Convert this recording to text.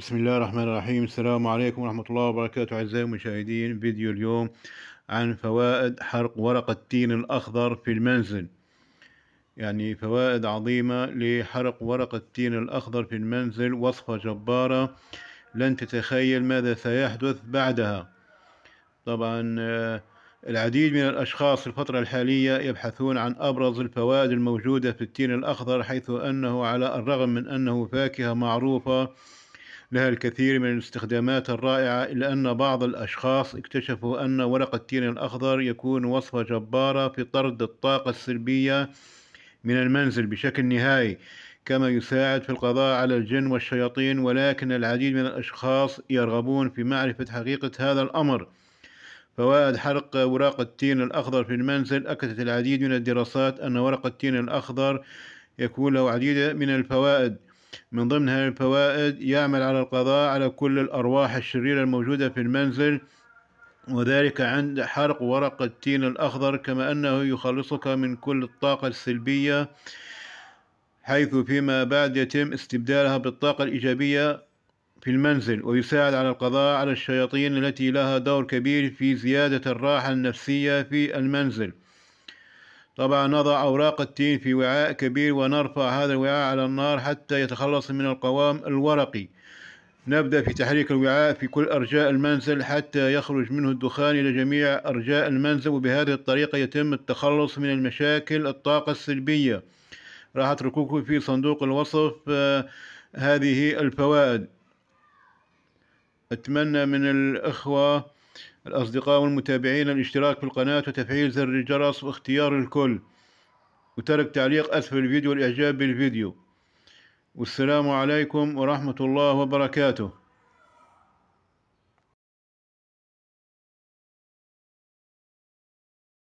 بسم الله الرحمن الرحيم السلام عليكم ورحمة الله وبركاته أعزائي المشاهدين فيديو اليوم عن فوائد حرق ورق التين الأخضر في المنزل يعني فوائد عظيمة لحرق ورق التين الأخضر في المنزل وصفة جبارة لن تتخيل ماذا سيحدث بعدها طبعا آه، العديد من الأشخاص في الفترة الحالية يبحثون عن أبرز الفوائد الموجودة في التين الأخضر حيث أنه على الرغم من أنه فاكهة معروفة لها الكثير من الاستخدامات الرائعة إلا أن بعض الأشخاص اكتشفوا أن ورق التين الأخضر يكون وصفة جبارة في طرد الطاقة السلبية من المنزل بشكل نهائي كما يساعد في القضاء على الجن والشياطين ولكن العديد من الأشخاص يرغبون في معرفة حقيقة هذا الأمر فوائد حرق ورق التين الأخضر في المنزل أكدت العديد من الدراسات أن ورق التين الأخضر يكون له عديد من الفوائد من ضمن هذه الفوائد يعمل على القضاء على كل الأرواح الشريرة الموجودة في المنزل وذلك عند حرق ورق التين الأخضر كما أنه يخلصك من كل الطاقة السلبية حيث فيما بعد يتم استبدالها بالطاقة الإيجابية في المنزل ويساعد على القضاء على الشياطين التي لها دور كبير في زيادة الراحة النفسية في المنزل طبعا نضع أوراق التين في وعاء كبير ونرفع هذا الوعاء على النار حتى يتخلص من القوام الورقي نبدأ في تحريك الوعاء في كل أرجاء المنزل حتى يخرج منه الدخان إلى جميع أرجاء المنزل وبهذه الطريقة يتم التخلص من المشاكل الطاقة السلبية راح أترككم في صندوق الوصف آه، هذه الفوائد أتمنى من الأخوة الأصدقاء والمتابعين الاشتراك في القناة وتفعيل زر الجرس واختيار الكل وترك تعليق أسفل الفيديو والإعجاب بالفيديو والسلام عليكم ورحمة الله وبركاته